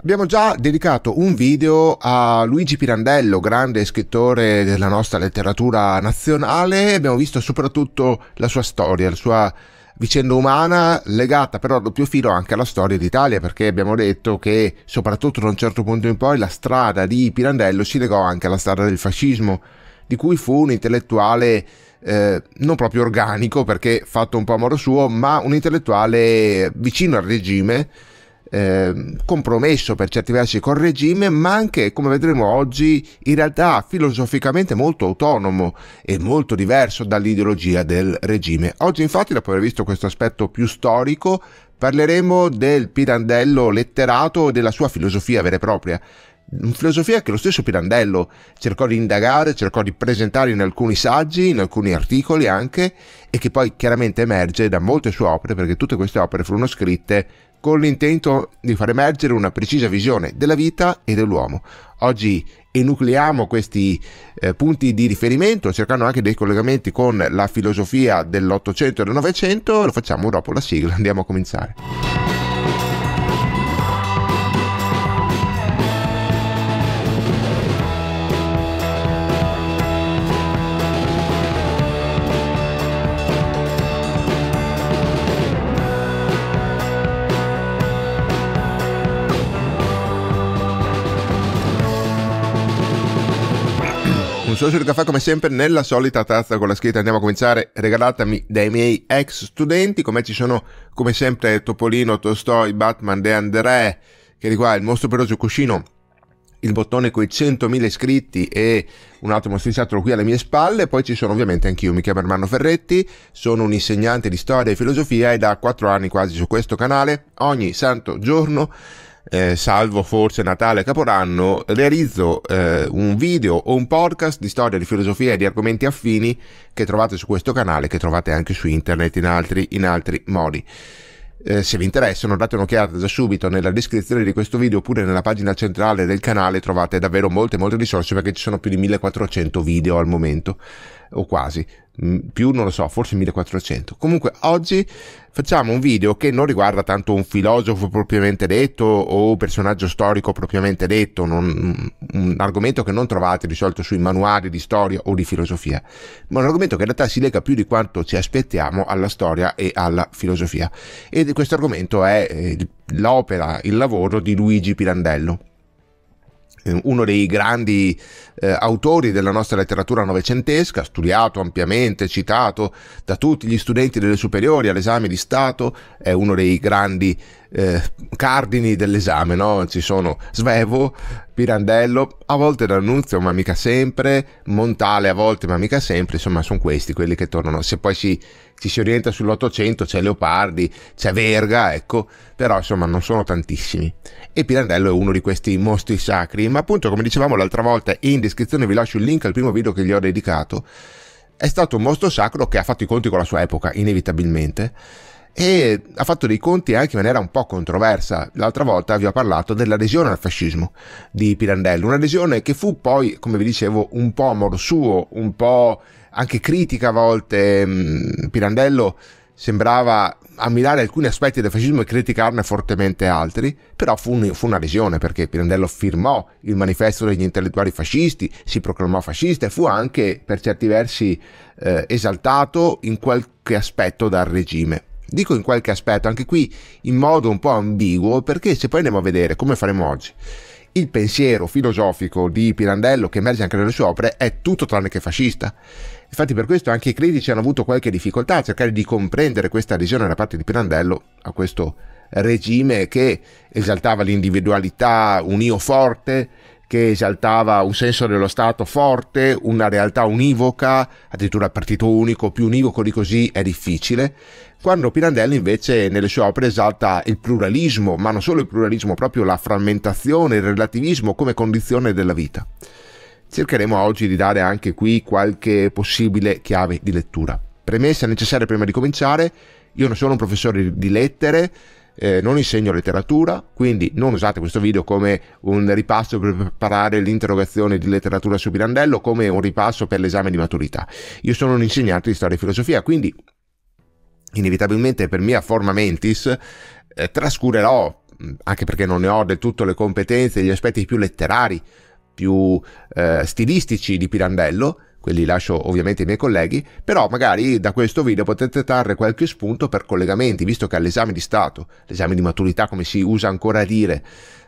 Abbiamo già dedicato un video a Luigi Pirandello, grande scrittore della nostra letteratura nazionale. Abbiamo visto soprattutto la sua storia, la sua vicenda umana legata però a doppio filo anche alla storia d'Italia perché abbiamo detto che soprattutto da un certo punto in poi la strada di Pirandello si legò anche alla strada del fascismo di cui fu un intellettuale eh, non proprio organico perché fatto un po' a modo suo ma un intellettuale vicino al regime eh, compromesso per certi versi col regime, ma anche, come vedremo oggi, in realtà filosoficamente molto autonomo e molto diverso dall'ideologia del regime. Oggi, infatti, dopo aver visto questo aspetto più storico, parleremo del Pirandello letterato e della sua filosofia vera e propria. Filosofia che lo stesso Pirandello cercò di indagare, cercò di presentare in alcuni saggi, in alcuni articoli anche, e che poi chiaramente emerge da molte sue opere, perché tutte queste opere furono scritte con l'intento di far emergere una precisa visione della vita e dell'uomo. Oggi enucleiamo questi eh, punti di riferimento cercando anche dei collegamenti con la filosofia dell'Ottocento e del Novecento, lo facciamo dopo la sigla, andiamo a cominciare. Socio di Caffè come sempre nella solita tazza con la scritta andiamo a cominciare regalatami dai miei ex studenti, come ci sono come sempre Topolino, Tolstoi, Batman, De André, che di qua il mostro peloso cuscino, il bottone con i 100.000 iscritti e un altro mostrizzatolo qui alle mie spalle, poi ci sono ovviamente anch'io, mi chiamo Armando Ferretti, sono un insegnante di storia e filosofia e da 4 anni quasi su questo canale, ogni santo giorno eh, salvo forse Natale e Capodanno, realizzo eh, un video o un podcast di storia, di filosofia e di argomenti affini che trovate su questo canale, che trovate anche su internet in altri, in altri modi. Eh, se vi interessano date un'occhiata da subito nella descrizione di questo video oppure nella pagina centrale del canale trovate davvero molte molte risorse perché ci sono più di 1400 video al momento o quasi più non lo so, forse 1400. Comunque oggi facciamo un video che non riguarda tanto un filosofo propriamente detto o un personaggio storico propriamente detto, non, un argomento che non trovate di solito sui manuali di storia o di filosofia, ma un argomento che in realtà si lega più di quanto ci aspettiamo alla storia e alla filosofia. E questo argomento è eh, l'opera, il lavoro di Luigi Pirandello eh, uno dei grandi eh, autori della nostra letteratura novecentesca, studiato ampiamente, citato da tutti gli studenti delle superiori all'esame di Stato, è uno dei grandi eh, cardini dell'esame, no? ci sono Svevo, Pirandello, a volte D'Annunzio ma mica sempre, Montale a volte ma mica sempre, insomma sono questi quelli che tornano, se poi si ci si orienta sull'800, c'è Leopardi, c'è Verga, ecco, però insomma non sono tantissimi. E Pirandello è uno di questi mostri sacri, ma appunto come dicevamo l'altra volta, in descrizione vi lascio il link al primo video che gli ho dedicato, è stato un mostro sacro che ha fatto i conti con la sua epoca, inevitabilmente, e ha fatto dei conti anche in maniera un po' controversa. L'altra volta vi ho parlato dell'adesione al fascismo di Pirandello, un'adesione che fu poi, come vi dicevo, un po' a modo suo, un po' anche critica a volte, mm, Pirandello sembrava ammirare alcuni aspetti del fascismo e criticarne fortemente altri, però fu, un, fu, una lesione perché Pirandello firmò il manifesto degli intellettuali fascisti, si proclamò fascista e fu anche per certi versi eh, esaltato in qualche aspetto dal regime. Dico in qualche aspetto, anche qui in modo un po' ambiguo, perché se poi andiamo a vedere come faremo oggi, il pensiero filosofico di Pirandello, che emerge anche nelle sue opere, è tutto tranne che fascista. Infatti per questo anche i critici hanno avuto qualche difficoltà a cercare di comprendere questa adesione da parte di Pirandello a questo regime che esaltava l'individualità, un io forte, che esaltava un senso dello Stato forte, una realtà univoca, addirittura partito unico, più univoco di così è difficile, quando Pirandelli invece nelle sue opere esalta il pluralismo, ma non solo il pluralismo, proprio la frammentazione, il relativismo come condizione della vita. Cercheremo oggi di dare anche qui qualche possibile chiave di lettura. Premessa necessaria prima di cominciare, io non sono un professore di lettere, eh, non insegno letteratura, quindi non usate questo video come un ripasso per preparare l'interrogazione di letteratura su Pirandello, come un ripasso per l'esame di maturità. Io sono un insegnante di storia e filosofia, quindi inevitabilmente per mia forma mentis eh, trascurerò, anche perché non ne ho del tutto le competenze, gli aspetti più letterari, più eh, stilistici di Pirandello, quelli lascio ovviamente ai miei colleghi, però magari da questo video potete trarre qualche spunto per collegamenti, visto che all'esame di Stato, l'esame di maturità come si usa ancora a dire,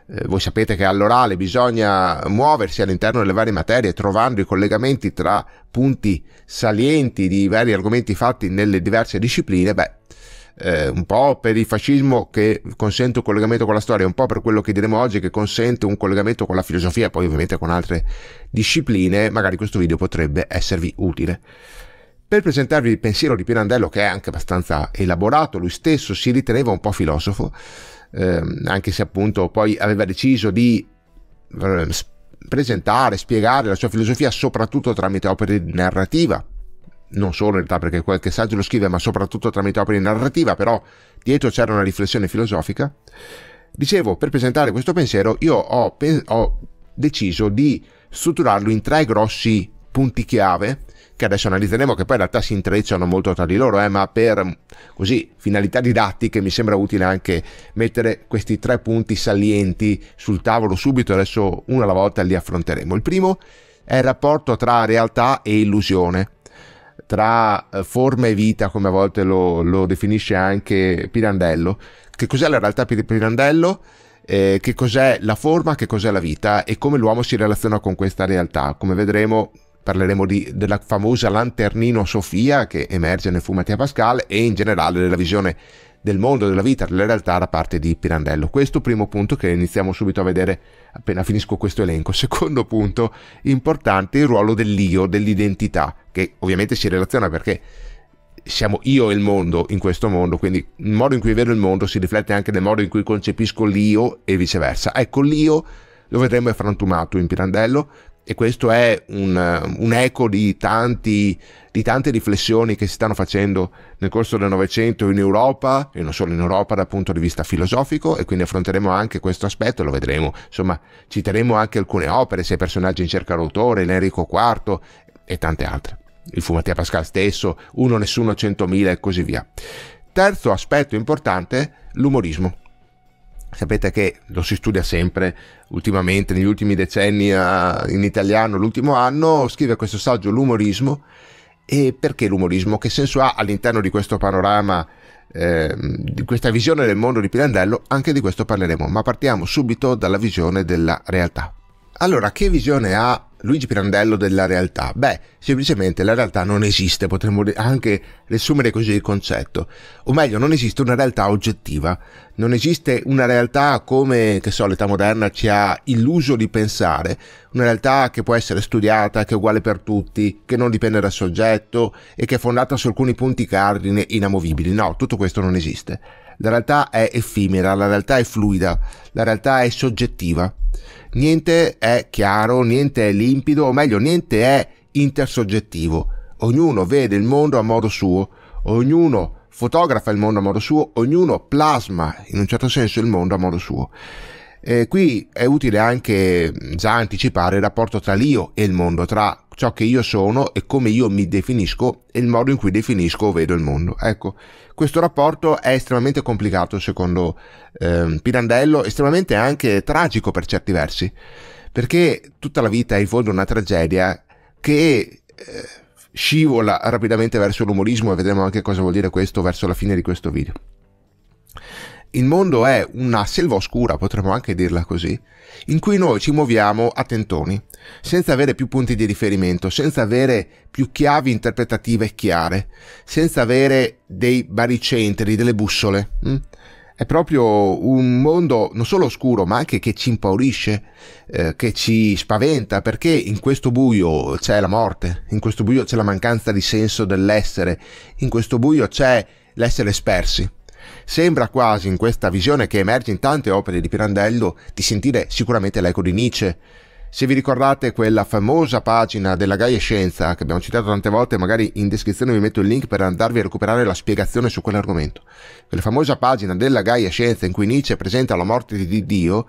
eh, voi sapete che all'orale bisogna muoversi all'interno delle varie materie, trovando i collegamenti tra punti salienti di vari argomenti fatti nelle diverse discipline, beh, eh, un po' per il fascismo che consente un collegamento con la storia, un po' per quello che diremo oggi che consente un collegamento con la filosofia e poi ovviamente con altre discipline, magari questo video potrebbe esservi utile. Per presentarvi il pensiero di Pirandello, che è anche abbastanza elaborato, lui stesso si riteneva un po' filosofo, ehm, anche se appunto poi aveva deciso di eh, presentare, spiegare la sua filosofia soprattutto tramite opere di narrativa, non solo in realtà perché qualche saggio lo scrive, ma soprattutto tramite opere in narrativa, però dietro c'era una riflessione filosofica. Dicevo, per presentare questo pensiero io ho, ho deciso di strutturarlo in tre grossi punti chiave che adesso analizzeremo, che poi in realtà si intrecciano molto tra di loro, eh, ma per mm, così, finalità didattiche mi sembra utile anche mettere questi tre punti salienti sul tavolo subito, adesso uno alla volta li affronteremo. Il primo è il rapporto tra realtà e illusione tra eh, forma e vita, come a volte lo, lo definisce anche Pirandello. Che cos'è la realtà di Pirandello? Eh, che cos'è la forma, che cos'è la vita e come l'uomo si relaziona con questa realtà. Come vedremo, parleremo di, della famosa lanternino Sofia che emerge nel Fumatia Pascal e in generale della visione del mondo, della vita, della realtà da parte di Pirandello. Questo primo punto che iniziamo subito a vedere appena finisco questo elenco. Secondo punto importante, il ruolo dell'io, dell'identità, che ovviamente si relaziona perché siamo io e il mondo in questo mondo, quindi il modo in cui vedo il mondo si riflette anche nel modo in cui concepisco l'io e viceversa. Ecco, l'io lo vedremo è frantumato in Pirandello e questo è un, un eco di tanti di tante riflessioni che si stanno facendo nel corso del Novecento in Europa e non solo in Europa dal punto di vista filosofico e quindi affronteremo anche questo aspetto, lo vedremo, insomma citeremo anche alcune opere, sei personaggi in cerca d'autore, l'Enrico IV e tante altre, il Fumatia Pascal stesso, uno nessuno centomila e così via. Terzo aspetto importante, l'umorismo. Sapete che lo si studia sempre, ultimamente negli ultimi decenni in italiano, l'ultimo anno, scrive questo saggio L'umorismo e perché l'umorismo? Che senso ha all'interno di questo panorama, eh, di questa visione del mondo di Pirandello? Anche di questo parleremo, ma partiamo subito dalla visione della realtà. Allora, che visione ha Luigi Pirandello della realtà. Beh, semplicemente la realtà non esiste, potremmo anche riassumere così il concetto. O meglio, non esiste una realtà oggettiva, non esiste una realtà come, che so, l'età moderna ci ha illuso di pensare, una realtà che può essere studiata, che è uguale per tutti, che non dipende dal soggetto e che è fondata su alcuni punti cardine inamovibili. No, tutto questo non esiste. La realtà è effimera, la realtà è fluida, la realtà è soggettiva niente è chiaro, niente è limpido, o meglio, niente è intersoggettivo. Ognuno vede il mondo a modo suo, ognuno fotografa il mondo a modo suo, ognuno plasma in un certo senso il mondo a modo suo. Eh, qui è utile anche già anticipare il rapporto tra l'io e il mondo, tra ciò che io sono e come io mi definisco e il modo in cui definisco o vedo il mondo. Ecco, questo rapporto è estremamente complicato secondo eh, Pirandello, estremamente anche tragico per certi versi, perché tutta la vita è in fondo una tragedia che... Eh, scivola rapidamente verso l'umorismo e vedremo anche cosa vuol dire questo verso la fine di questo video il mondo è una selva oscura, potremmo anche dirla così, in cui noi ci muoviamo a tentoni, senza avere più punti di riferimento, senza avere più chiavi interpretative chiare, senza avere dei baricentri, delle bussole. Mm? È proprio un mondo non solo oscuro, ma anche che ci impaurisce, eh, che ci spaventa, perché in questo buio c'è la morte, in questo buio c'è la mancanza di senso dell'essere, in questo buio c'è l'essere spersi. Sembra quasi in questa visione che emerge in tante opere di Pirandello di sentire sicuramente l'eco di Nietzsche. Se vi ricordate quella famosa pagina della Gaia Scienza che abbiamo citato tante volte, magari in descrizione vi metto il link per andarvi a recuperare la spiegazione su quell'argomento. Quella famosa pagina della Gaia Scienza in cui Nietzsche presenta la morte di Dio,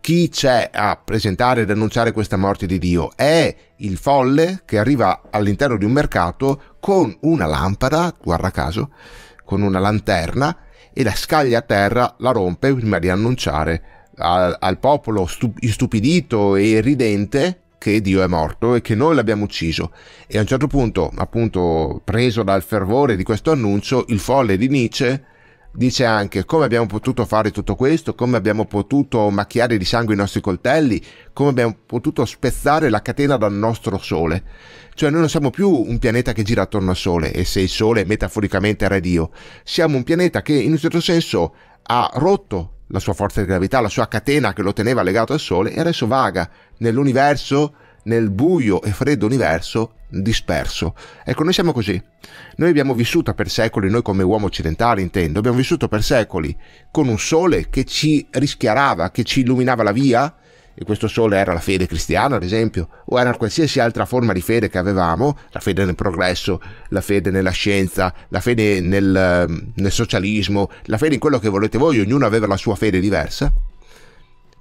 chi c'è a presentare e denunciare questa morte di Dio? È il folle che arriva all'interno di un mercato con una lampada, guarda caso, con una lanterna e la scaglia a terra la rompe prima di annunciare al, al popolo istupidito e ridente che Dio è morto e che noi l'abbiamo ucciso. E a un certo punto, appunto, preso dal fervore di questo annuncio, il folle di Nietzsche Dice anche come abbiamo potuto fare tutto questo, come abbiamo potuto macchiare di sangue i nostri coltelli, come abbiamo potuto spezzare la catena dal nostro sole. Cioè noi non siamo più un pianeta che gira attorno al sole e se il sole metaforicamente era Dio, siamo un pianeta che in un certo senso ha rotto la sua forza di gravità, la sua catena che lo teneva legato al sole e adesso vaga nell'universo nel buio e freddo universo disperso. Ecco, noi siamo così. Noi abbiamo vissuto per secoli, noi come uomo occidentale intendo, abbiamo vissuto per secoli con un sole che ci rischiarava, che ci illuminava la via, e questo sole era la fede cristiana, ad esempio, o era qualsiasi altra forma di fede che avevamo, la fede nel progresso, la fede nella scienza, la fede nel, ehm, nel socialismo, la fede in quello che volete voi, ognuno aveva la sua fede diversa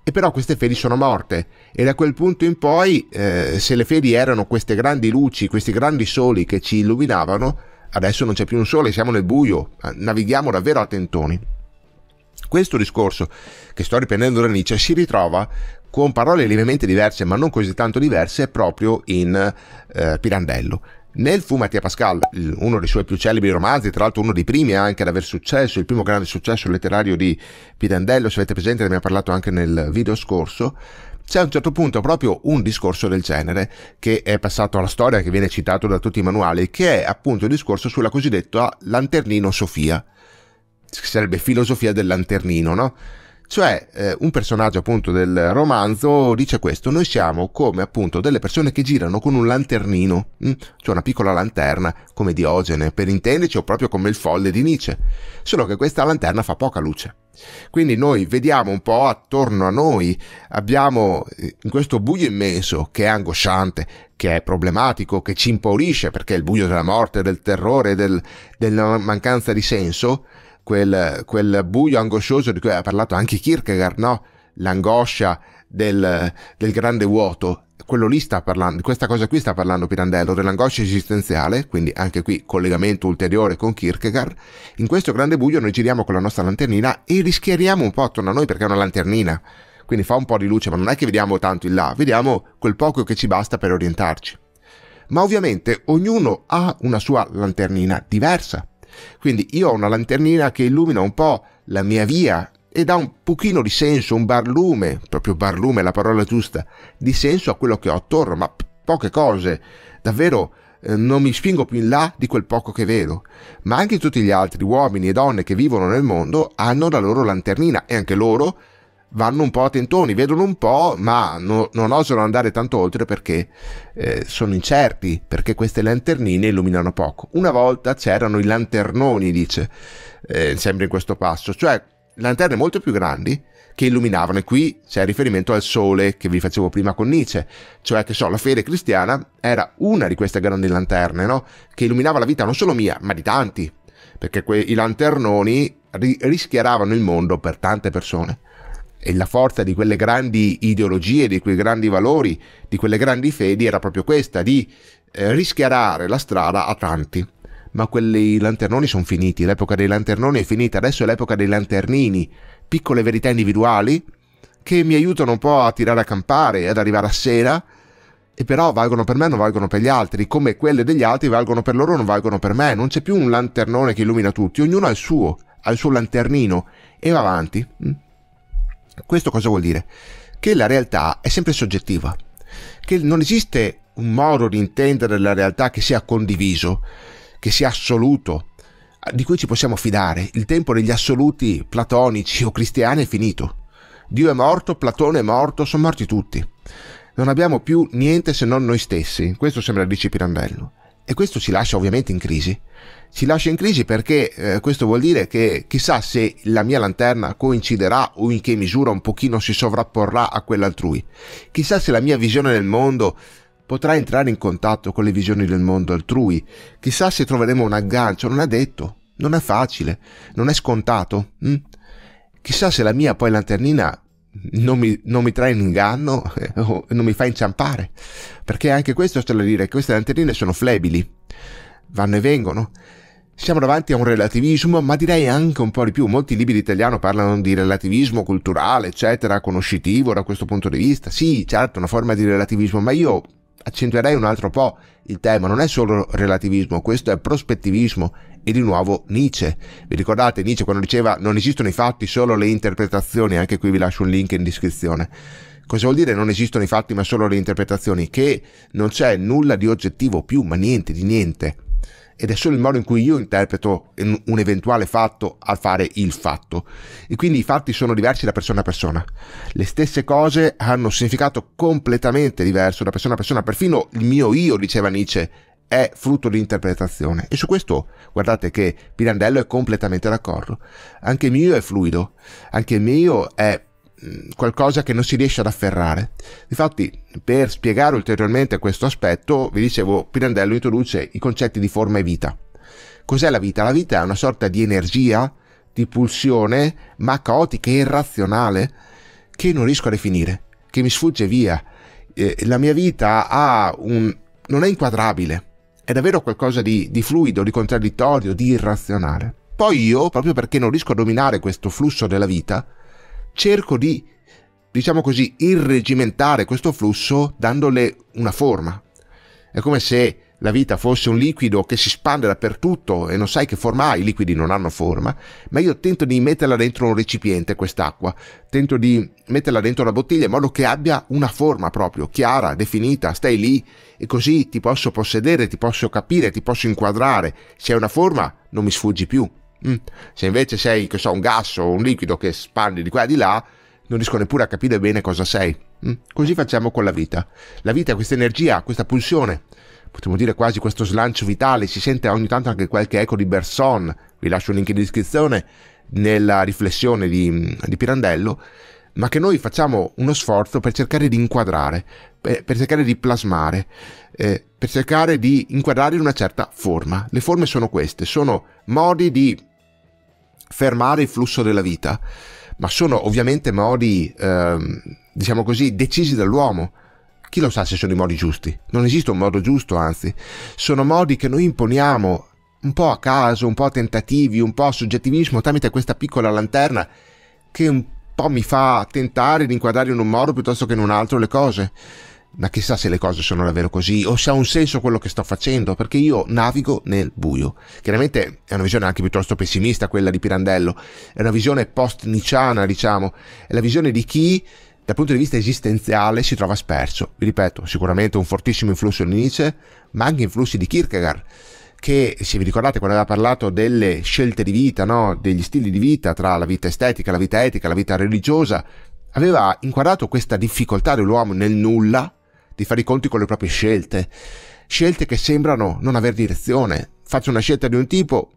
e però queste fedi sono morte e da quel punto in poi eh, se le fedi erano queste grandi luci, questi grandi soli che ci illuminavano, adesso non c'è più un sole, siamo nel buio, navighiamo davvero a tentoni. Questo discorso che sto riprendendo da Nietzsche si ritrova con parole lievemente diverse ma non così tanto diverse proprio in eh, Pirandello. Nel fu Mattia Pascal, uno dei suoi più celebri romanzi, tra l'altro uno dei primi anche ad aver successo, il primo grande successo letterario di Pirandello, se avete presente ne abbiamo parlato anche nel video scorso, c'è a un certo punto proprio un discorso del genere che è passato alla storia, che viene citato da tutti i manuali, che è appunto il discorso sulla cosiddetta lanternino Sofia, che sarebbe filosofia del lanternino, no? Cioè, eh, un personaggio appunto del romanzo dice questo, noi siamo come appunto delle persone che girano con un lanternino, mh? Mm? cioè una piccola lanterna, come Diogene, per intenderci, o proprio come il folle di Nietzsche, solo che questa lanterna fa poca luce. Quindi noi vediamo un po' attorno a noi, abbiamo eh, in questo buio immenso che è angosciante, che è problematico, che ci impaurisce perché è il buio della morte, del terrore, del, della mancanza di senso, quel, quel buio angoscioso di cui ha parlato anche Kierkegaard, no? l'angoscia del, del, grande vuoto. Quello lì sta parlando, questa cosa qui sta parlando Pirandello, dell'angoscia esistenziale, quindi anche qui collegamento ulteriore con Kierkegaard. In questo grande buio noi giriamo con la nostra lanternina e rischiariamo un po' attorno a noi perché è una lanternina, quindi fa un po' di luce, ma non è che vediamo tanto in là, vediamo quel poco che ci basta per orientarci. Ma ovviamente ognuno ha una sua lanternina diversa, quindi io ho una lanternina che illumina un po' la mia via e dà un pochino di senso, un barlume, proprio barlume è la parola giusta, di senso a quello che ho attorno, ma poche cose. Davvero eh, non mi spingo più in là di quel poco che vedo. Ma anche tutti gli altri uomini e donne che vivono nel mondo hanno la loro lanternina e anche loro vanno un po' a tentoni, vedono un po', ma no, non osano andare tanto oltre perché eh, sono incerti, perché queste lanternine illuminano poco. Una volta c'erano i lanternoni, dice, eh, sempre in questo passo, cioè lanterne molto più grandi che illuminavano e qui c'è riferimento al sole che vi facevo prima con Nietzsche, cioè che so, la fede cristiana era una di queste grandi lanterne, no? Che illuminava la vita non solo mia, ma di tanti, perché que- i lanternoni ri- rischieravano il mondo per tante persone e la forza di quelle grandi ideologie, di quei grandi valori, di quelle grandi fedi era proprio questa, di eh, rischiarare la strada a tanti. Ma quei lanternoni sono finiti, l'epoca dei lanternoni è finita, adesso è l'epoca dei lanternini, piccole verità individuali che mi aiutano un po' a tirare a campare, ad arrivare a sera, e però valgono per me, non valgono per gli altri, come quelle degli altri valgono per loro, non valgono per me. Non c'è più un lanternone che illumina tutti, ognuno ha il suo, ha il suo lanternino e va avanti. Mm. Questo cosa vuol dire? Che la realtà è sempre soggettiva, che non esiste un modo di intendere la realtà che sia condiviso, che sia assoluto, di cui ci possiamo fidare. Il tempo degli assoluti platonici o cristiani è finito. Dio è morto, Platone è morto, sono morti tutti. Non abbiamo più niente se non noi stessi, questo sembra dirci Pirandello. E questo ci lascia ovviamente in crisi, si lascia in crisi perché eh, questo vuol dire che chissà se la mia lanterna coinciderà o in che misura un pochino si sovrapporrà a quella altrui. Chissà se la mia visione del mondo potrà entrare in contatto con le visioni del mondo altrui. Chissà se troveremo un aggancio, non è detto, non è facile, non è scontato. Hm? Chissà se la mia poi lanternina non mi, non mi, trae in inganno eh, o non mi fa inciampare. Perché anche questo c'è da dire, queste lanternine sono flebili, vanno e vengono. Siamo davanti a un relativismo, ma direi anche un po' di più. Molti libri di italiano parlano di relativismo culturale, eccetera, conoscitivo da questo punto di vista. Sì, certo, una forma di relativismo, ma io accentuerei un altro po' il tema. Non è solo relativismo, questo è prospettivismo e di nuovo Nietzsche. Vi ricordate Nietzsche quando diceva non esistono i fatti, solo le interpretazioni? Anche qui vi lascio un link in descrizione. Cosa vuol dire non esistono i fatti ma solo le interpretazioni? Che non c'è nulla di oggettivo più, ma niente di niente ed è solo il modo in cui io interpreto un eventuale fatto al fare il fatto. E quindi i fatti sono diversi da persona a persona. Le stesse cose hanno un significato completamente diverso da persona a persona, perfino il mio io, diceva Nietzsche, è frutto di interpretazione. E su questo guardate che Pirandello è completamente d'accordo. Anche il mio è fluido, anche il mio è Mm, qualcosa che non si riesce ad afferrare. Infatti, per spiegare ulteriormente questo aspetto, vi dicevo, Pirandello introduce i concetti di forma e vita. Cos'è la vita? La vita è una sorta di energia, di pulsione, ma caotica e irrazionale, che non riesco a definire, che mi sfugge via. Eh, la mia vita un... non è inquadrabile, è davvero qualcosa di, di fluido, di contraddittorio, di irrazionale. Poi io, proprio perché non riesco a dominare questo flusso della vita, cerco di, diciamo così, irregimentare questo flusso dandole una forma. È come se la vita fosse un liquido che si spande dappertutto e non sai che forma ha, i liquidi non hanno forma, ma io tento di metterla dentro un recipiente quest'acqua, tento di metterla dentro una bottiglia in modo che abbia una forma proprio, chiara, definita, stai lì e così ti posso possedere, ti posso capire, ti posso inquadrare, se hai una forma non mi sfuggi più. Mm. Se invece sei, che so, un gas o un liquido che spandi di qua e di là, non riesco neppure a capire bene cosa sei. Mm. Così facciamo con la vita. La vita è questa energia, questa pulsione, potremmo dire quasi questo slancio vitale, si sente ogni tanto anche qualche eco di Berson, vi lascio un link in descrizione, nella riflessione di, mm, di Pirandello, ma che noi facciamo uno sforzo per cercare di inquadrare, per, per cercare di plasmare, eh, per cercare di inquadrare in una certa forma. Le forme sono queste, sono modi di fermare il flusso della vita, ma sono ovviamente modi, ehm, diciamo così, decisi dall'uomo. Chi lo sa se sono i modi giusti? Non esiste un modo giusto, anzi, sono modi che noi imponiamo un po' a caso, un po' a tentativi, un po' a soggettivismo tramite questa piccola lanterna che un po' mi fa tentare di inquadrare in un modo piuttosto che in un altro le cose ma chissà se le cose sono davvero così o se ha un senso quello che sto facendo, perché io navigo nel buio. Chiaramente è una visione anche piuttosto pessimista quella di Pirandello, è una visione post-niciana, diciamo, è la visione di chi dal punto di vista esistenziale si trova sperso. Vi ripeto, sicuramente un fortissimo influsso di Nietzsche, ma anche influssi di Kierkegaard che se vi ricordate quando aveva parlato delle scelte di vita, no? degli stili di vita tra la vita estetica, la vita etica, la vita religiosa, aveva inquadrato questa difficoltà dell'uomo nel nulla di fare i conti con le proprie scelte, scelte che sembrano non aver direzione. Faccio una scelta di un tipo,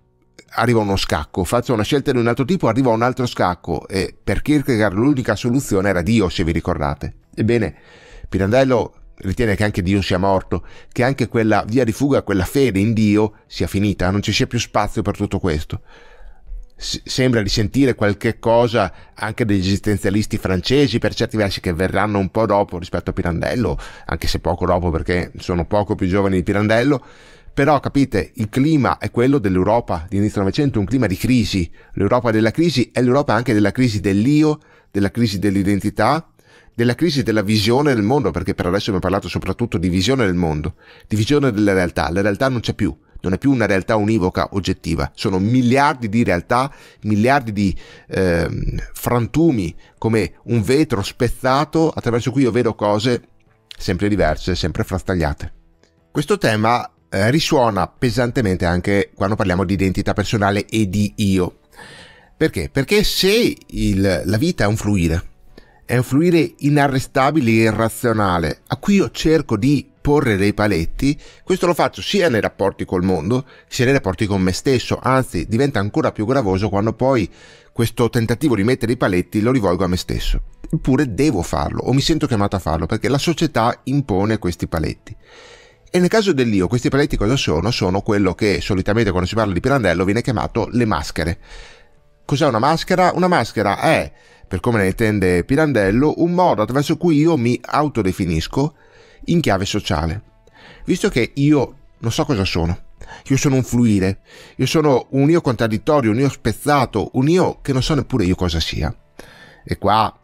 arriva uno scacco, faccio una scelta di un altro tipo, arriva un altro scacco e per Kierkegaard l'unica soluzione era Dio, se vi ricordate. Ebbene, Pirandello ritiene che anche Dio sia morto, che anche quella via di fuga, quella fede in Dio sia finita, non ci sia più spazio per tutto questo sembra di sentire qualche cosa anche degli esistenzialisti francesi per certi versi che verranno un po' dopo rispetto a Pirandello, anche se poco dopo perché sono poco più giovani di Pirandello, però capite, il clima è quello dell'Europa di inizio Novecento, un clima di crisi, l'Europa della crisi è l'Europa anche della crisi dell'io, della crisi dell'identità, della crisi della visione del mondo, perché per adesso abbiamo parlato soprattutto di visione del mondo, di visione della realtà, la realtà non c'è più, non è più una realtà univoca, oggettiva, sono miliardi di realtà, miliardi di eh, frantumi, come un vetro spezzato attraverso cui io vedo cose sempre diverse, sempre frastagliate. Questo tema eh, risuona pesantemente anche quando parliamo di identità personale e di io. Perché? Perché se il, la vita è un fluire, è un fluire inarrestabile e irrazionale, a cui io cerco di porre dei paletti, questo lo faccio sia nei rapporti col mondo, sia nei rapporti con me stesso, anzi diventa ancora più gravoso quando poi questo tentativo di mettere i paletti lo rivolgo a me stesso. Eppure devo farlo o mi sento chiamato a farlo perché la società impone questi paletti. E nel caso dell'io, questi paletti cosa sono? Sono quello che solitamente quando si parla di Pirandello viene chiamato le maschere. Cos'è una maschera? Una maschera è, per come ne intende Pirandello, un modo attraverso cui io mi autodefinisco in chiave sociale. Visto che io non so cosa sono, io sono un fluire, io sono un io contraddittorio, un io spezzato, un io che non so neppure io cosa sia. E qua,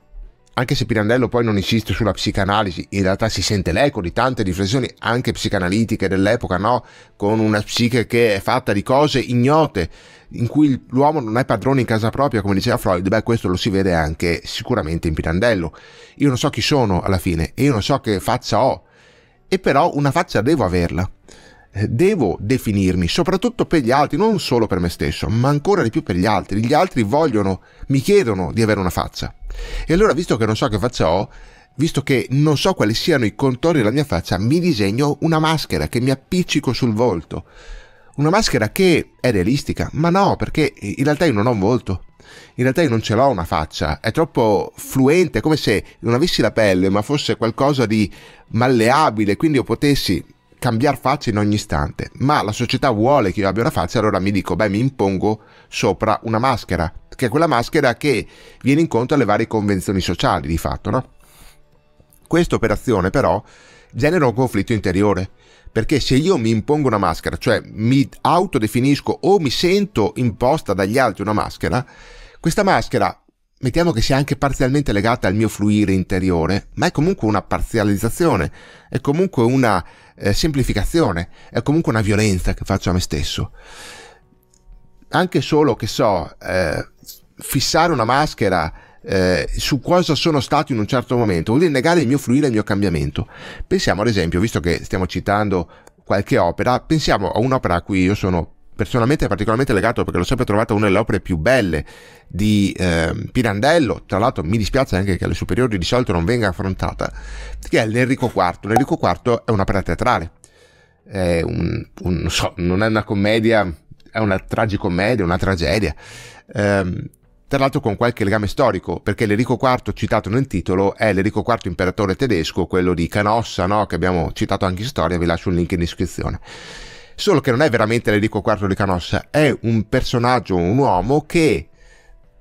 anche se Pirandello poi non insiste sulla psicanalisi, in realtà si sente l'eco di tante riflessioni anche psicanalitiche dell'epoca, no? Con una psiche che è fatta di cose ignote, in cui l'uomo non è padrone in casa propria, come diceva Freud, beh, questo lo si vede anche sicuramente in Pirandello. Io non so chi sono alla fine e io non so che faccia ho e però una faccia devo averla. Eh, devo definirmi, soprattutto per gli altri, non solo per me stesso, ma ancora di più per gli altri. Gli altri vogliono, mi chiedono di avere una faccia. E allora, visto che non so che faccia ho, visto che non so quali siano i contorni della mia faccia, mi disegno una maschera che mi appiccico sul volto. Una maschera che è realistica, ma no, perché in realtà io non ho un volto. In realtà io non ce l'ho una faccia, è troppo fluente, è come se non avessi la pelle, ma fosse qualcosa di malleabile, quindi io potessi cambiare faccia in ogni istante. Ma la società vuole che io abbia una faccia, allora mi dico, beh, mi impongo sopra una maschera, che è quella maschera che viene incontro alle varie convenzioni sociali, di fatto, no? Questa operazione, però, genera un conflitto interiore perché se io mi impongo una maschera, cioè mi autodefinisco o mi sento imposta dagli altri una maschera, questa maschera mettiamo che sia anche parzialmente legata al mio fluire interiore, ma è comunque una parzializzazione, è comunque una eh, semplificazione, è comunque una violenza che faccio a me stesso. Anche solo, che so, eh, fissare una maschera eh, su cosa sono stato in un certo momento, vuol dire negare il mio fruire, il mio cambiamento. Pensiamo ad esempio, visto che stiamo citando qualche opera, pensiamo a un'opera a cui io sono personalmente particolarmente legato perché l'ho sempre trovata una delle opere più belle di eh, Pirandello, tra l'altro mi dispiace anche che alle superiori di solito non venga affrontata, che è l'Enrico IV. L'Enrico IV è un'opera teatrale, è un, un, non, so, non, è una commedia, è una tragicommedia, una tragedia. Eh, tra l'altro con qualche legame storico, perché l'Erico IV citato nel titolo è l'Erico IV imperatore tedesco, quello di Canossa, no? che abbiamo citato anche in storia, vi lascio un link in descrizione. Solo che non è veramente l'Erico IV di Canossa, è un personaggio, un uomo che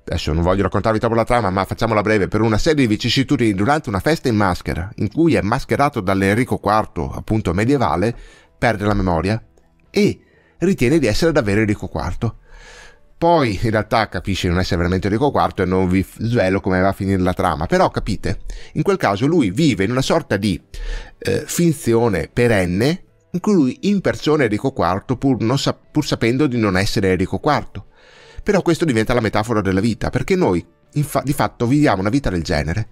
adesso non voglio raccontarvi troppo la trama, ma facciamola breve, per una serie di vicissitudini durante una festa in maschera, in cui è mascherato dall'Erico IV, appunto medievale, perde la memoria e ritiene di essere davvero Enrico IV. Poi in realtà capisce di non essere veramente Enrico IV e non vi svelo come va a finire la trama, però capite, in quel caso lui vive in una sorta di eh, finzione perenne in cui lui impersona Enrico IV pur, sa- pur sapendo di non essere Enrico IV. Però questo diventa la metafora della vita, perché noi fa- di fatto viviamo una vita del genere.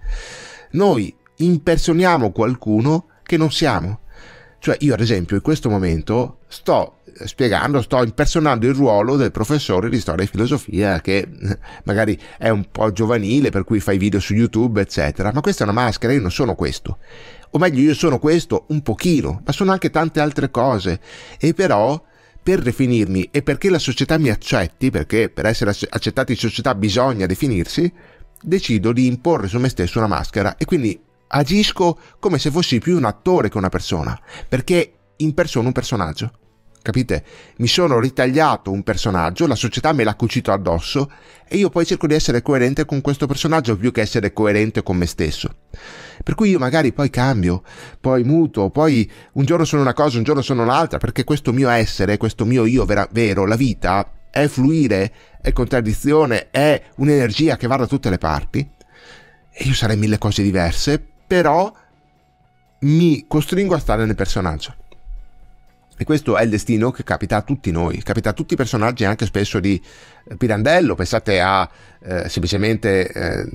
Noi impersoniamo qualcuno che non siamo. Cioè io ad esempio in questo momento sto spiegando, sto impersonando il ruolo del professore di storia e filosofia che magari è un po' giovanile per cui fai video su YouTube eccetera, ma questa è una maschera, io non sono questo. O meglio, io sono questo un pochino, ma sono anche tante altre cose. E però per definirmi e perché la società mi accetti, perché per essere accettati in società bisogna definirsi, decido di imporre su me stesso una maschera e quindi agisco come se fossi più un attore che una persona, perché impersono un personaggio capite? Mi sono ritagliato un personaggio, la società me l'ha cucito addosso e io poi cerco di essere coerente con questo personaggio più che essere coerente con me stesso. Per cui io magari poi cambio, poi muto, poi un giorno sono una cosa, un giorno sono un'altra, perché questo mio essere, questo mio io vera, vero, la vita, è fluire, è contraddizione, è un'energia che va da tutte le parti. E io sarei mille cose diverse, però mi costringo a stare nel personaggio. E questo è il destino che capita a tutti noi, capita a tutti i personaggi anche spesso di eh, Pirandello, pensate a eh, semplicemente eh,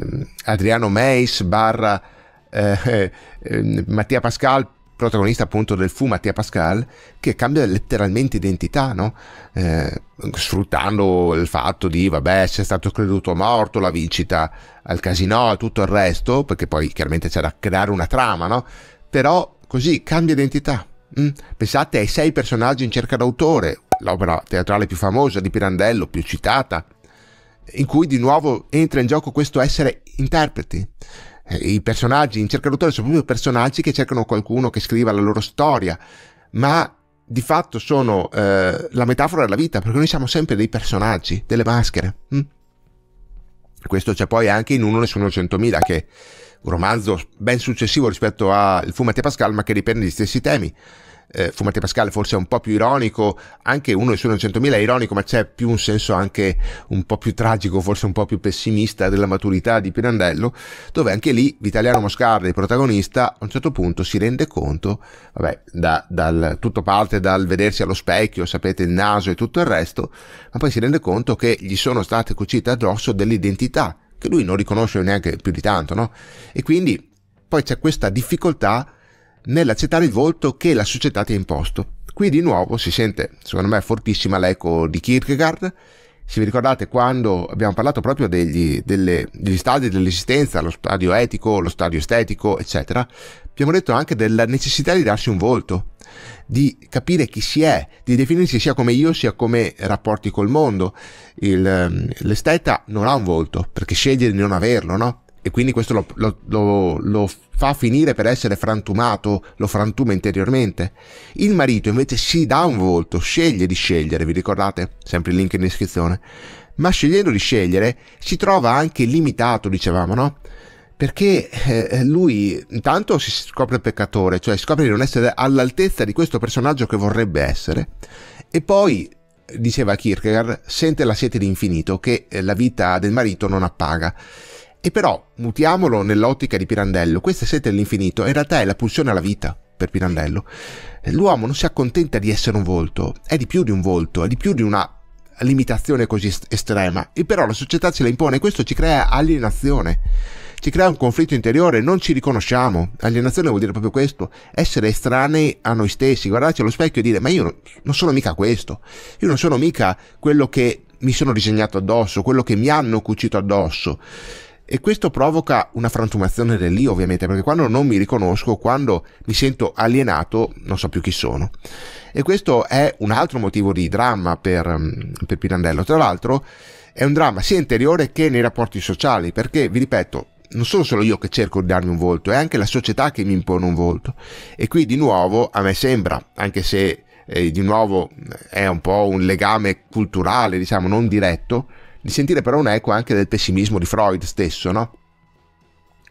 Adriano Meis barra eh, eh, Mattia Pascal, protagonista appunto del fu Mattia Pascal, che cambia letteralmente identità, no? Eh, sfruttando il fatto di, vabbè, c'è stato creduto morto, la vincita al casino e tutto il resto, perché poi chiaramente c'è da creare una trama, no? però così cambia identità Mm. Pensate ai sei personaggi in cerca d'autore, l'opera teatrale più famosa di Pirandello, più citata, in cui di nuovo entra in gioco questo essere interpreti. Eh, I personaggi in cerca d'autore sono proprio personaggi che cercano qualcuno che scriva la loro storia, ma di fatto sono eh, la metafora della vita, perché noi siamo sempre dei personaggi, delle maschere. Mm? Questo c'è poi anche in uno nessuno 100.000 che un romanzo ben successivo rispetto a Il Fumate Pascal, ma che riprende gli stessi temi. Eh, Fumate Pascal forse è un po' più ironico, anche uno e solo 100.000 è ironico, ma c'è più un senso anche un po' più tragico, forse un po' più pessimista della maturità di Pirandello, dove anche lì Vitaliano Moscardi, il protagonista, a un certo punto si rende conto, vabbè, da, dal, tutto parte dal vedersi allo specchio, sapete, il naso e tutto il resto, ma poi si rende conto che gli sono state cucite addosso dell'identità che lui non riconosce neanche più di tanto, no? E quindi poi c'è questa difficoltà nell'accettare il volto che la società ti ha imposto. Qui di nuovo si sente, secondo me, fortissima l'eco di Kierkegaard. Se vi ricordate quando abbiamo parlato proprio degli, delle, degli stadi dell'esistenza, lo stadio etico, lo stadio estetico, eccetera, abbiamo detto anche della necessità di darsi un volto, di capire chi si è, di definirsi sia come io sia come rapporti col mondo. Il, ehm, l'esteta non ha un volto perché sceglie di non averlo, no? E quindi questo lo, lo, lo, lo fa finire per essere frantumato, lo frantuma interiormente. Il marito invece si dà un volto, sceglie di scegliere, vi ricordate? Sempre il link in descrizione. Ma scegliendo di scegliere si trova anche limitato, dicevamo, no? perché eh, lui intanto si scopre peccatore, cioè scopre di non essere all'altezza di questo personaggio che vorrebbe essere e poi diceva Kierkegaard sente la sete di infinito che eh, la vita del marito non appaga. E però mutiamolo nell'ottica di Pirandello, questa sete dell'infinito in realtà è la pulsione alla vita per Pirandello. L'uomo non si accontenta di essere un volto, è di più di un volto, è di più di una limitazione così estrema, e però la società ce la impone e questo ci crea alienazione ci crea un conflitto interiore, non ci riconosciamo. Alienazione vuol dire proprio questo, essere estranei a noi stessi, guardarci allo specchio e dire ma io non sono mica questo, io non sono mica quello che mi sono disegnato addosso, quello che mi hanno cucito addosso. E questo provoca una frantumazione dell'io, ovviamente, perché quando non mi riconosco, quando mi sento alienato, non so più chi sono. E questo è un altro motivo di dramma per, mm, per Pirandello. Tra l'altro, è un dramma sia interiore che nei rapporti sociali, perché, vi ripeto, non sono solo io che cerco di darmi un volto, è anche la società che mi impone un volto. E qui di nuovo a me sembra, anche se eh, di nuovo eh, è un po' un legame culturale, diciamo, non diretto, di sentire però un eco anche del pessimismo di Freud stesso, no?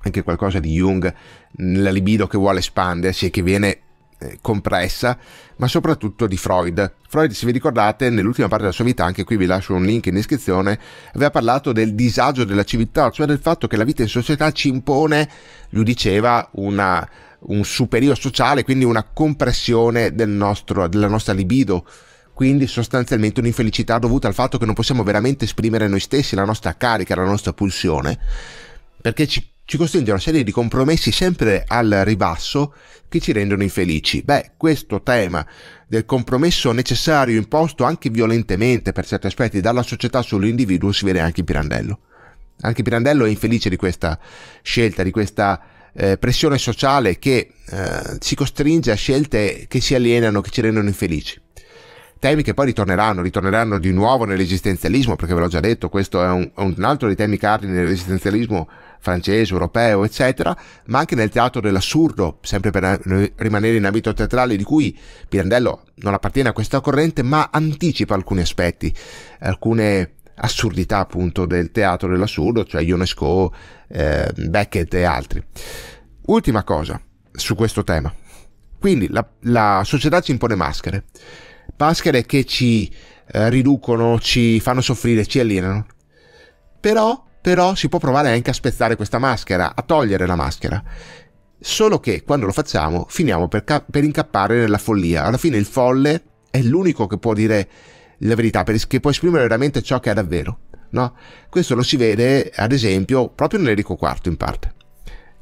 Anche qualcosa di Jung, la libido che vuole espandersi e che viene eh, compressa, ma soprattutto di Freud. Freud, se vi ricordate, nell'ultima parte della sua vita, anche qui vi lascio un link in descrizione, aveva parlato del disagio della civiltà, cioè del fatto che la vita in società ci impone, lui diceva, una, un superio sociale, quindi una compressione del nostro, della nostra libido quindi sostanzialmente un'infelicità dovuta al fatto che non possiamo veramente esprimere noi stessi, la nostra carica, la nostra pulsione, perché ci ci costringe a una serie di compromessi sempre al ribasso che ci rendono infelici. Beh, questo tema del compromesso necessario imposto anche violentemente per certi aspetti dalla società sull'individuo si vede anche in Pirandello. Anche Pirandello è infelice di questa scelta, di questa eh, pressione sociale che eh, ci costringe a scelte che si alienano, che ci rendono infelici temi che poi ritorneranno, ritorneranno di nuovo nell'esistenzialismo, perché ve l'ho già detto, questo è un, un altro dei temi cardini dell'esistenzialismo francese, europeo, eccetera, ma anche nel teatro dell'assurdo, sempre per eh, rimanere in ambito teatrale, di cui Pirandello non appartiene a questa corrente, ma anticipa alcuni aspetti, alcune assurdità appunto del teatro dell'assurdo, cioè Ionesco, eh, Beckett e altri. Ultima cosa su questo tema. Quindi la, la società ci impone maschere maschere che ci eh, riducono, ci fanno soffrire, ci alienano. Però, però si può provare anche a spezzare questa maschera, a togliere la maschera. Solo che quando lo facciamo finiamo per, ca- per incappare nella follia. Alla fine il folle è l'unico che può dire la verità, che può esprimere veramente ciò che è davvero. No? Questo lo si vede, ad esempio, proprio nell'Erico IV in parte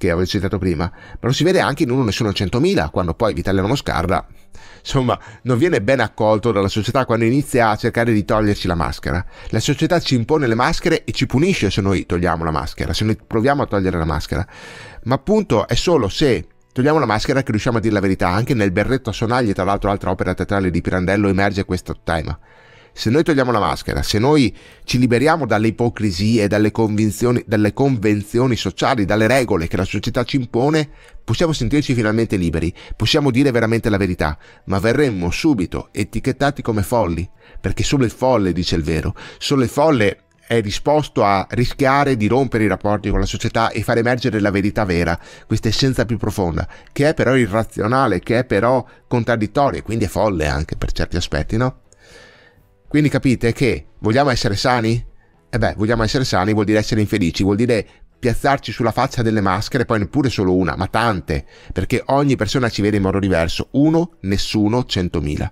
che avevo citato prima, ma lo si vede anche in uno nessuno 100.000, quando poi Vitaliano Moscarda, insomma, non viene ben accolto dalla società quando inizia a cercare di toglierci la maschera. La società ci impone le maschere e ci punisce se noi togliamo la maschera, se noi proviamo a togliere la maschera. Ma appunto è solo se Togliamo la maschera che riusciamo a dire la verità, anche nel berretto a sonagli, tra l'altro altra opera teatrale di Pirandello emerge questo tema se noi togliamo la maschera, se noi ci liberiamo dalle ipocrisie, dalle, convinzioni, dalle convenzioni sociali, dalle regole che la società ci impone, possiamo sentirci finalmente liberi, possiamo dire veramente la verità, ma verremmo subito etichettati come folli, perché solo il folle dice il vero, solo il folle è disposto a rischiare di rompere i rapporti con la società e far emergere la verità vera, questa essenza più profonda, che è però irrazionale, che è però contraddittoria, quindi è folle anche per certi aspetti, no? Quindi capite che vogliamo essere sani? E eh beh, vogliamo essere sani vuol dire essere infelici, vuol dire piazzarci sulla faccia delle maschere, poi neppure solo una, ma tante, perché ogni persona ci vede in modo diverso, uno, nessuno, centomila.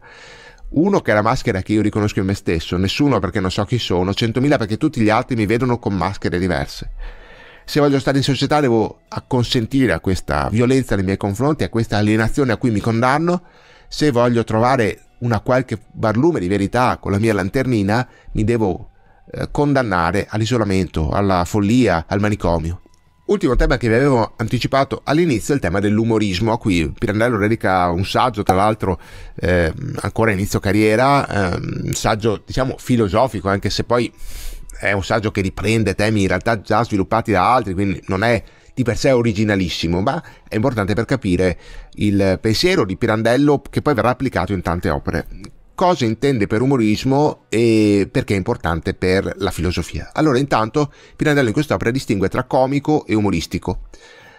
Uno che è la maschera che io riconosco in me stesso, nessuno perché non so chi sono, centomila perché tutti gli altri mi vedono con maschere diverse. Se voglio stare in società devo acconsentire a questa violenza nei miei confronti, a questa alienazione a cui mi condanno, se voglio trovare una qualche barlume di verità con la mia lanternina, mi devo eh, condannare all'isolamento, alla follia, al manicomio. Ultimo tema che vi avevo anticipato all'inizio è il tema dell'umorismo, a cui Pirandello dedica un saggio, tra l'altro eh, ancora inizio carriera, eh, un saggio diciamo filosofico, anche se poi è un saggio che riprende temi in realtà già sviluppati da altri, quindi non è di per sé originalissimo, ma è importante per capire il pensiero di Pirandello che poi verrà applicato in tante opere. Cosa intende per umorismo e perché è importante per la filosofia? Allora, intanto, Pirandello in quest'opera distingue tra comico e umoristico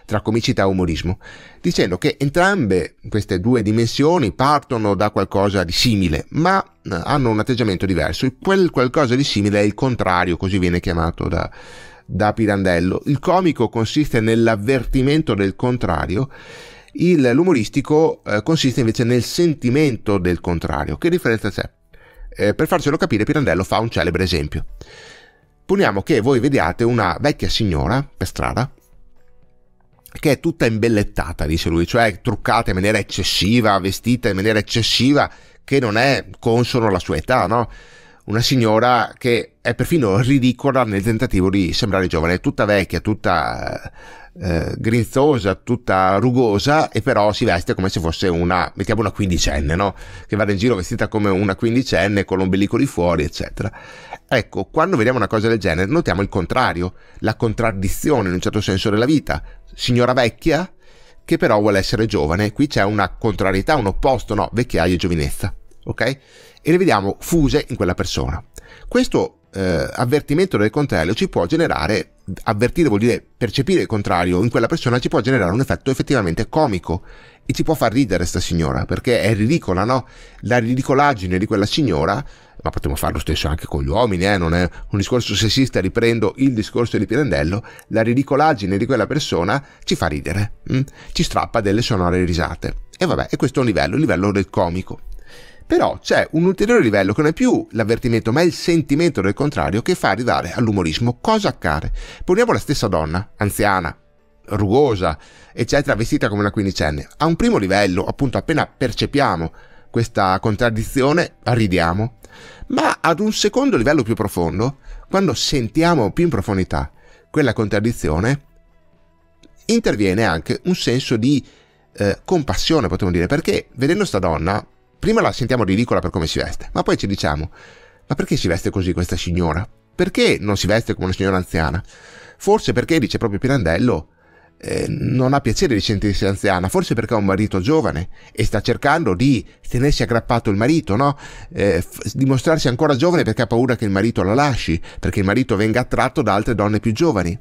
tra comicità e umorismo, dicendo che entrambe queste due dimensioni partono da qualcosa di simile, ma eh, hanno un atteggiamento diverso. Quel qualcosa di simile è il contrario, così viene chiamato da, da Pirandello. Il comico consiste nell'avvertimento del contrario, il, l'umoristico eh, consiste invece nel sentimento del contrario. Che differenza c'è? Eh, per farcelo capire Pirandello fa un celebre esempio. Poniamo che voi vediate una vecchia signora per strada che è tutta imbellettata, dice lui, cioè truccata in maniera eccessiva, vestita in maniera eccessiva, che non è consono alla sua età, no? una signora che è perfino ridicola nel tentativo di sembrare giovane, è tutta vecchia, tutta eh, grinzosa, tutta rugosa e però si veste come se fosse una, mettiamo una quindicenne, no? Che va in giro vestita come una quindicenne con l'ombelico di fuori, eccetera. Ecco, quando vediamo una cosa del genere notiamo il contrario, la contraddizione in un certo senso della vita. Signora vecchia che però vuole essere giovane, qui c'è una contrarietà, un opposto, no? Vecchiaia e giovinezza ok? E le vediamo fuse in quella persona. Questo eh, avvertimento del contrario ci può generare, avvertire vuol dire percepire il contrario in quella persona, ci può generare un effetto effettivamente comico e ci può far ridere sta signora perché è ridicola, no? La ridicolaggine di quella signora, ma potremmo fare lo stesso anche con gli uomini, eh? Non è un discorso sessista, riprendo il discorso di Pirandello. La ridicolaggine di quella persona ci fa ridere, mh? Mm? ci strappa delle sonore risate. E vabbè, e questo è un livello, il livello del comico. Però c'è un ulteriore livello che non è più l'avvertimento, ma è il sentimento del contrario che fa arrivare all'umorismo. Cosa accade? Poniamo la stessa donna, anziana, rugosa, eccetera, vestita come una quindicenne. A un primo livello, appunto, appena percepiamo questa contraddizione, ridiamo. Ma ad un secondo livello più profondo, quando sentiamo più in profondità quella contraddizione, interviene anche un senso di eh, compassione, potremmo dire, perché vedendo sta donna, Prima la sentiamo ridicola per come si veste, ma poi ci diciamo, ma perché si veste così questa signora? Perché non si veste come una signora anziana? Forse perché, dice proprio Pirandello, eh, non ha piacere di sentirsi anziana, forse perché ha un marito giovane e sta cercando di tenersi aggrappato il marito, no? eh, f- dimostrarsi ancora giovane perché ha paura che il marito la lasci, perché il marito venga attratto da altre donne più giovani.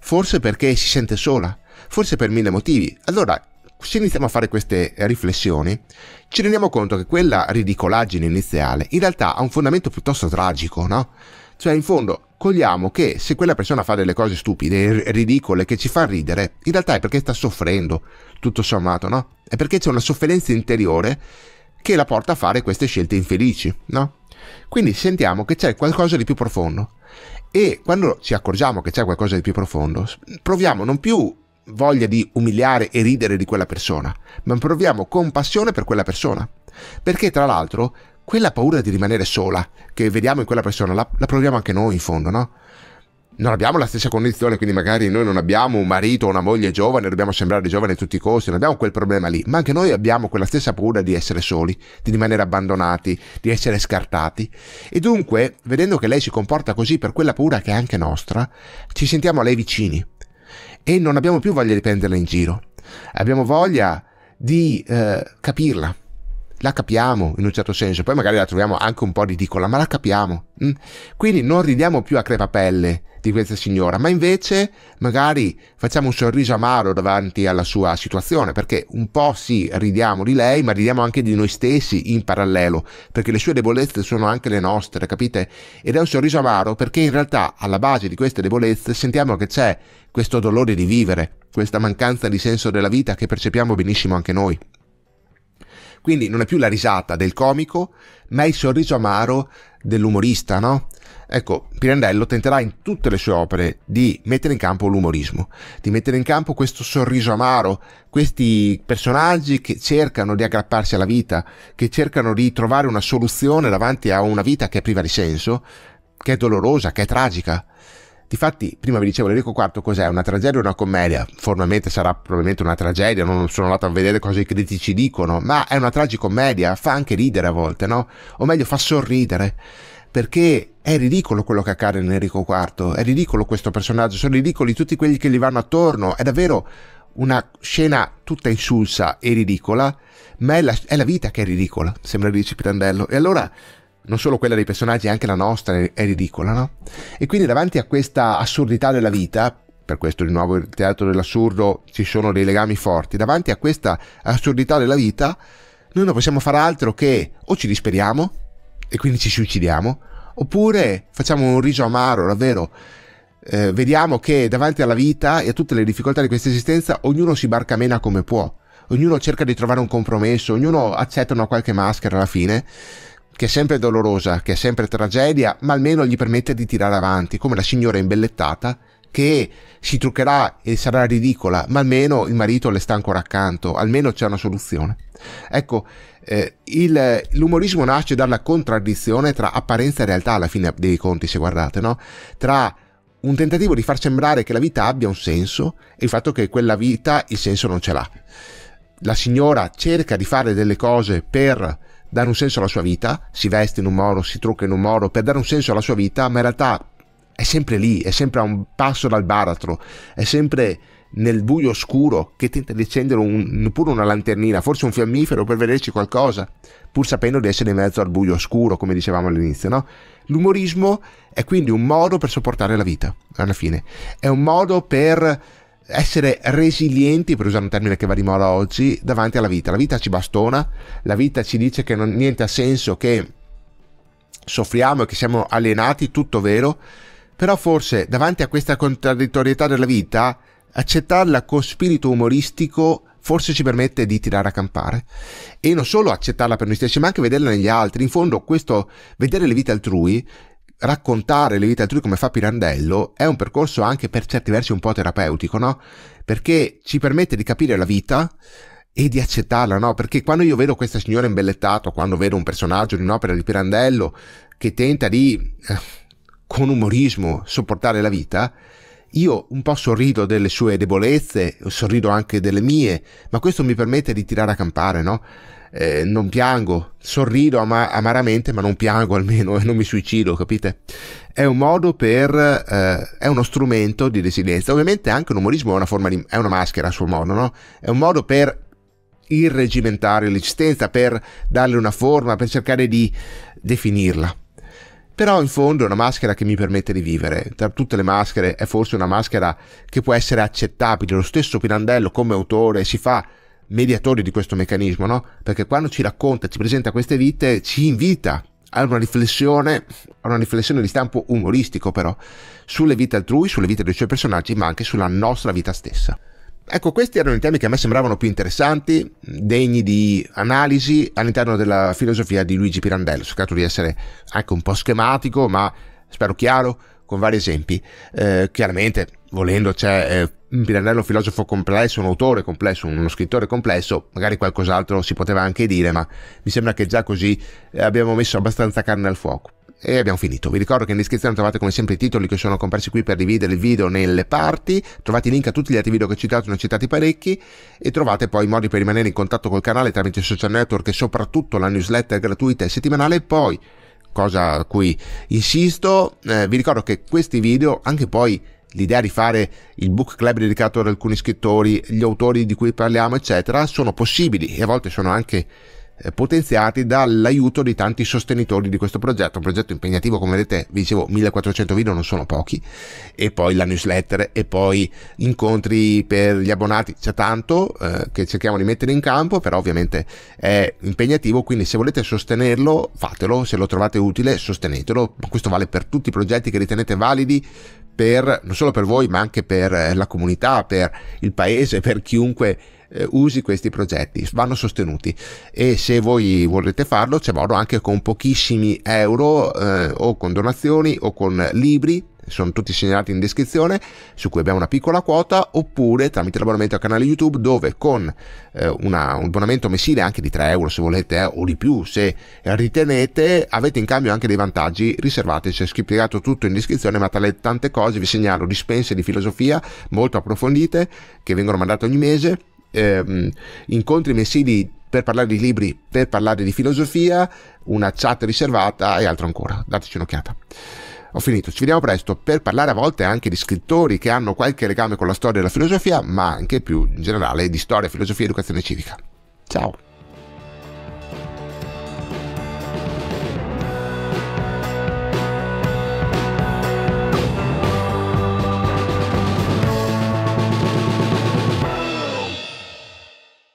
Forse perché si sente sola, forse per mille motivi. Allora se iniziamo a fare queste riflessioni, ci rendiamo conto che quella ridicolaggine iniziale in realtà ha un fondamento piuttosto tragico, no? Cioè, in fondo, cogliamo che se quella persona fa delle cose stupide, ridicole, che ci fa ridere, in realtà è perché sta soffrendo, tutto sommato, no? È perché c'è una sofferenza interiore che la porta a fare queste scelte infelici, no? Quindi sentiamo che c'è qualcosa di più profondo. E quando ci accorgiamo che c'è qualcosa di più profondo, proviamo non più voglia di umiliare e ridere di quella persona, ma proviamo compassione per quella persona. Perché tra l'altro quella paura di rimanere sola che vediamo in quella persona la, la proviamo anche noi in fondo, no? non abbiamo la stessa condizione, quindi magari noi non abbiamo un marito o una moglie giovane, dobbiamo sembrare giovani a tutti i costi, non abbiamo quel problema lì, ma anche noi abbiamo quella stessa paura di essere soli, di rimanere abbandonati, di essere scartati. E dunque, vedendo che lei si comporta così per quella paura che è anche nostra, ci sentiamo a lei vicini e non abbiamo più voglia di prenderla in giro. Abbiamo voglia di eh, capirla, la capiamo in un certo senso, poi magari la troviamo anche un po' ridicola, ma la capiamo. Mm? Quindi non ridiamo più a crepapelle di questa signora, ma invece magari facciamo un sorriso amaro davanti alla sua situazione, perché un po' sì, ridiamo di lei, ma ridiamo anche di noi stessi in parallelo, perché le sue debolezze sono anche le nostre, capite? Ed è un sorriso amaro perché in realtà alla base di queste debolezze sentiamo che c'è questo dolore di vivere, questa mancanza di senso della vita che percepiamo benissimo anche noi. Quindi non è più la risata del comico, ma è il sorriso amaro dell'umorista, no? Ecco, Pirandello tenterà in tutte le sue opere di mettere in campo l'umorismo, di mettere in campo questo sorriso amaro, questi personaggi che cercano di aggrapparsi alla vita, che cercano di trovare una soluzione davanti a una vita che è priva di senso, che è dolorosa, che è tragica. Difatti, prima vi dicevo, Enrico IV cos'è? Una tragedia o una commedia? Formalmente sarà probabilmente una tragedia, non sono andato a vedere cosa i critici dicono, ma è una tragicommedia, fa anche ridere a volte, no? O meglio, fa sorridere perché è ridicolo quello che accade in Enrico IV, è ridicolo questo personaggio, sono ridicoli tutti quelli che gli vanno attorno, è davvero una scena tutta insulsa e ridicola, ma è la, è la vita che è ridicola, sembra dirci Pirandello. E allora non solo quella dei personaggi, anche la nostra è ridicola, no? E quindi davanti a questa assurdità della vita, per questo di nuovo il teatro dell'assurdo ci sono dei legami forti, davanti a questa assurdità della vita noi non possiamo fare altro che o ci disperiamo e quindi ci suicidiamo, oppure facciamo un riso amaro, davvero. Eh, vediamo che davanti alla vita e a tutte le difficoltà di questa esistenza ognuno si barcamena come può, ognuno cerca di trovare un compromesso, ognuno accetta una qualche maschera alla fine che è sempre dolorosa, che è sempre tragedia, ma almeno gli permette di tirare avanti, come la signora imbellettata che si truccherà e sarà ridicola, ma almeno il marito le sta ancora accanto, almeno c'è una soluzione. Ecco, eh, il, l'umorismo nasce dalla contraddizione tra apparenza e realtà alla fine dei conti, se guardate, no? Tra un tentativo di far sembrare che la vita abbia un senso e il fatto che quella vita il senso non ce l'ha. La signora cerca di fare delle cose per dare un senso alla sua vita, si veste in un modo, si trucca in un modo per dare un senso alla sua vita, ma in realtà è sempre lì, è sempre a un passo dal baratro, è sempre nel buio oscuro che tenta di accendere un, pure una lanternina, forse un fiammifero per vederci qualcosa, pur sapendo di essere in mezzo al buio oscuro, come dicevamo all'inizio. No? L'umorismo è quindi un modo per sopportare la vita, alla fine, è un modo per essere resilienti, per usare un termine che va di moda oggi, davanti alla vita. La vita ci bastona, la vita ci dice che non, niente ha senso, che soffriamo e che siamo alienati, tutto vero, però forse davanti a questa contraddittorietà della vita, accettarla con spirito umoristico forse ci permette di tirare a campare e non solo accettarla per noi stessi ma anche vederla negli altri in fondo questo vedere le vite altrui raccontare le vite altrui come fa Pirandello è un percorso anche per certi versi un po' terapeutico, no? Perché ci permette di capire la vita e di accettarla, no? Perché quando io vedo questa signora imbellettata, quando vedo un personaggio di un'opera di Pirandello che tenta di, eh, con umorismo, sopportare la vita, io un po' sorrido delle sue debolezze, sorrido anche delle mie, ma questo mi permette di tirare a campare, no? eh, non piango, sorrido ama- amaramente ma non piango almeno e eh, non mi suicido, capite? È un modo per, eh, è uno strumento di resilienza. Ovviamente anche l'umorismo è una forma di, è una maschera a suo modo, no? È un modo per irregimentare l'esistenza, per darle una forma, per cercare di definirla. Però in fondo è una maschera che mi permette di vivere. Tra tutte le maschere è forse una maschera che può essere accettabile. Lo stesso Pirandello come autore si fa mediatori di questo meccanismo, no? Perché quando ci racconta, ci presenta queste vite, ci invita a una riflessione, a una riflessione di stampo umoristico però, sulle vite altrui, sulle vite dei suoi personaggi, ma anche sulla nostra vita stessa. Ecco, questi erano i temi che a me sembravano più interessanti, degni di analisi all'interno della filosofia di Luigi Pirandello. Ho cercato di essere anche un po' schematico, ma spero chiaro, con vari esempi. Eh, chiaramente volendo, c'è cioè, eh, mm. Pirandello filosofo complesso, un autore complesso, uno scrittore complesso, magari qualcos'altro si poteva anche dire, ma mi sembra che già così eh, abbiamo messo abbastanza carne al fuoco. E abbiamo finito. Vi ricordo che in descrizione trovate come sempre i titoli che sono comparsi qui per dividere il video nelle parti, trovate i link a tutti gli altri video che ho citato, ne ho citati parecchi, e trovate poi i modi per rimanere in contatto col canale tramite i social network e soprattutto la newsletter gratuita e settimanale e poi, cosa a cui insisto, eh, vi ricordo che questi video anche poi l'idea di fare il book club dedicato ad alcuni scrittori, gli autori di cui parliamo, eccetera, sono possibili e a volte sono anche eh, potenziati dall'aiuto di tanti sostenitori di questo progetto, un progetto impegnativo come vedete, vi dicevo 1400 video non sono pochi e poi la newsletter e poi incontri per gli abbonati, c'è tanto eh, che cerchiamo di mettere in campo, però ovviamente è impegnativo, quindi se volete sostenerlo fatelo, se lo trovate utile sostenetelo, questo vale per tutti i progetti che ritenete validi per, non solo per voi, ma anche per eh, la comunità, per il paese, per chiunque eh, usi questi progetti, vanno sostenuti e se voi volete farlo c'è modo anche con pochissimi euro eh, o con donazioni o con libri sono tutti segnalati in descrizione, su cui abbiamo una piccola quota, oppure tramite l'abbonamento al canale YouTube dove con eh, una, un abbonamento mensile anche di 3 euro se volete eh, o di più se ritenete, avete in cambio anche dei vantaggi riservati, c'è spiegato tutto in descrizione, ma tra le tante cose vi segnalo dispense di filosofia molto approfondite che vengono mandate ogni mese. Eh, incontri mensili per parlare di libri, per parlare di filosofia, una chat riservata e altro ancora. Dateci un'occhiata. Ho finito, ci vediamo presto per parlare a volte anche di scrittori che hanno qualche legame con la storia e la filosofia, ma anche più in generale di storia, filosofia e educazione civica. Ciao!